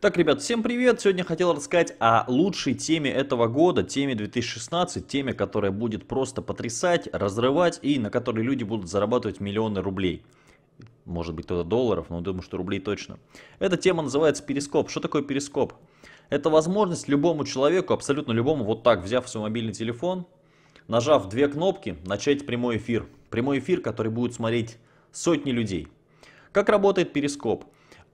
Так, ребят, всем привет! Сегодня хотел рассказать о лучшей теме этого года, теме 2016, теме, которая будет просто потрясать, разрывать и на которой люди будут зарабатывать миллионы рублей. Может быть, то долларов, но думаю, что рублей точно. Эта тема называется перископ. Что такое перископ? Это возможность любому человеку, абсолютно любому, вот так, взяв свой мобильный телефон, нажав две кнопки, начать прямой эфир. Прямой эфир, который будет смотреть сотни людей. Как работает перископ?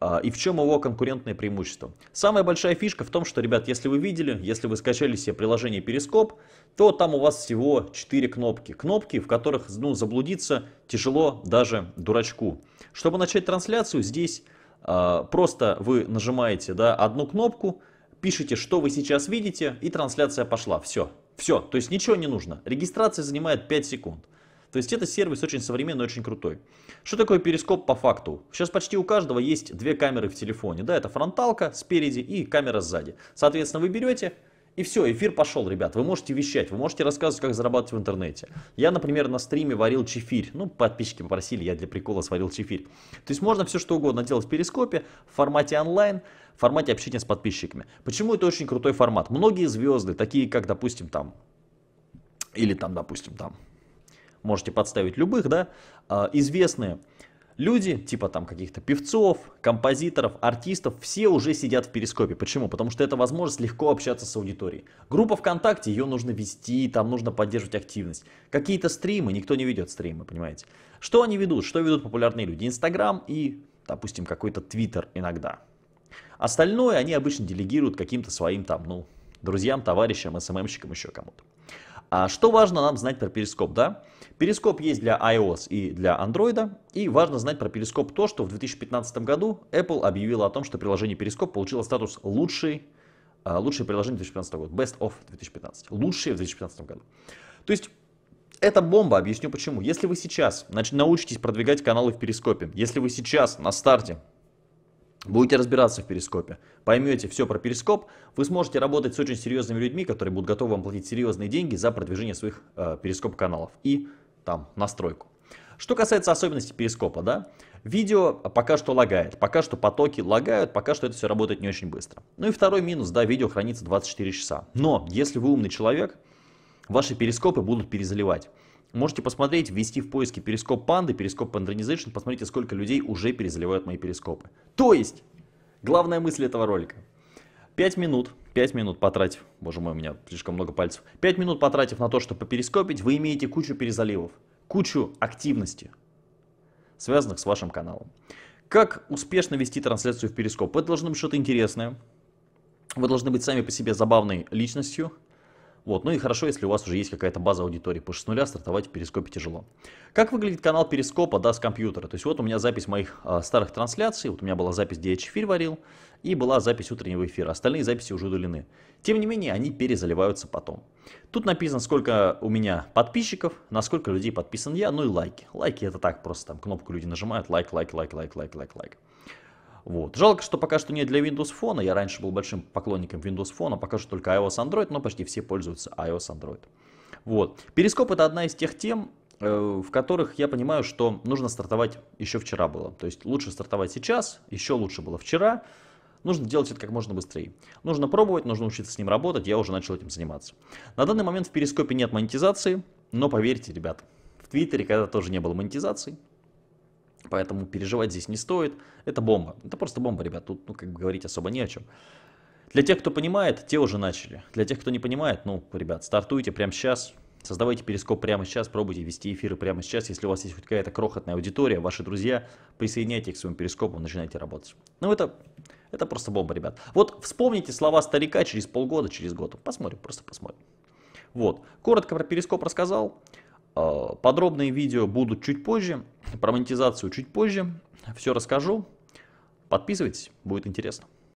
А, и в чем его конкурентное преимущество? Самая большая фишка в том, что, ребят, если вы видели, если вы скачали себе приложение Перископ, то там у вас всего 4 кнопки. Кнопки, в которых ну, заблудиться тяжело даже дурачку. Чтобы начать трансляцию, здесь э, просто вы нажимаете да, одну кнопку, пишите, что вы сейчас видите, и трансляция пошла. Все, все, то есть ничего не нужно. Регистрация занимает 5 секунд. То есть это сервис очень современный, очень крутой. Что такое перископ по факту? Сейчас почти у каждого есть две камеры в телефоне. Да, это фронталка спереди и камера сзади. Соответственно, вы берете и все, эфир пошел, ребят. Вы можете вещать, вы можете рассказывать, как зарабатывать в интернете. Я, например, на стриме варил чефирь. Ну, подписчики попросили, я для прикола сварил чефирь. То есть можно все что угодно делать в перископе, в формате онлайн, в формате общения с подписчиками. Почему это очень крутой формат? Многие звезды, такие как, допустим, там, или там, допустим, там, можете подставить любых, да, а, известные люди, типа там каких-то певцов, композиторов, артистов, все уже сидят в перископе. Почему? Потому что это возможность легко общаться с аудиторией. Группа ВКонтакте, ее нужно вести, там нужно поддерживать активность. Какие-то стримы, никто не ведет стримы, понимаете. Что они ведут? Что ведут популярные люди? Инстаграм и, допустим, какой-то Твиттер иногда. Остальное они обычно делегируют каким-то своим там, ну, друзьям, товарищам, СММщикам, еще кому-то. А что важно нам знать про перископ, да? Перископ есть для iOS и для Android, и важно знать про перископ то, что в 2015 году Apple объявила о том, что приложение перископ получило статус лучший, а, лучшее приложение 2015 года, best of 2015, лучшее в 2015 году. То есть это бомба, объясню почему. Если вы сейчас значит, научитесь продвигать каналы в перископе, если вы сейчас на старте Будете разбираться в перископе, поймете все про перископ, вы сможете работать с очень серьезными людьми, которые будут готовы вам платить серьезные деньги за продвижение своих э, перископ-каналов и там настройку. Что касается особенностей перископа, да, видео пока что лагает, пока что потоки лагают, пока что это все работает не очень быстро. Ну и второй минус, да, видео хранится 24 часа. Но если вы умный человек, ваши перископы будут перезаливать. Можете посмотреть, ввести в поиске перископ панды, перископ пандронизейшн, посмотрите, сколько людей уже перезаливают мои перископы. То есть, главная мысль этого ролика. 5 минут, 5 минут потратив, боже мой, у меня слишком много пальцев, 5 минут потратив на то, чтобы поперископить, вы имеете кучу перезаливов, кучу активности, связанных с вашим каналом. Как успешно вести трансляцию в перископ? Это должно быть что-то интересное. Вы должны быть сами по себе забавной личностью, вот, ну и хорошо, если у вас уже есть какая-то база аудитории, потому что с нуля стартовать в Перископе тяжело. Как выглядит канал Перископа, да, с компьютера? То есть вот у меня запись моих а, старых трансляций, вот у меня была запись, где я эфир варил, и была запись утреннего эфира, остальные записи уже удалены. Тем не менее, они перезаливаются потом. Тут написано, сколько у меня подписчиков, на сколько людей подписан я, ну и лайки. Лайки это так, просто там кнопку люди нажимают, лайк, лайк, лайк, лайк, лайк, лайк, лайк. лайк. Вот. Жалко, что пока что нет для Windows Phone. Я раньше был большим поклонником Windows Phone, а пока что только iOS Android, но почти все пользуются iOS Android. Вот. Перископ это одна из тех тем, э, в которых я понимаю, что нужно стартовать еще вчера было. То есть лучше стартовать сейчас, еще лучше было вчера. Нужно делать это как можно быстрее. Нужно пробовать, нужно учиться с ним работать, я уже начал этим заниматься. На данный момент в Перископе нет монетизации, но поверьте, ребят, в Твиттере когда тоже не было монетизации, Поэтому переживать здесь не стоит. Это бомба. Это просто бомба, ребят. Тут, ну, как бы говорить особо не о чем. Для тех, кто понимает, те уже начали. Для тех, кто не понимает, ну, ребят, стартуйте прямо сейчас. Создавайте перископ прямо сейчас, пробуйте вести эфиры прямо сейчас. Если у вас есть хоть какая-то крохотная аудитория, ваши друзья, присоединяйте их к своему перископу, начинайте работать. Ну, это, это просто бомба, ребят. Вот вспомните слова старика через полгода, через год. Посмотрим, просто посмотрим. Вот, коротко про перископ рассказал. А, подробные видео будут чуть позже. Про монетизацию чуть позже. Все расскажу. Подписывайтесь, будет интересно.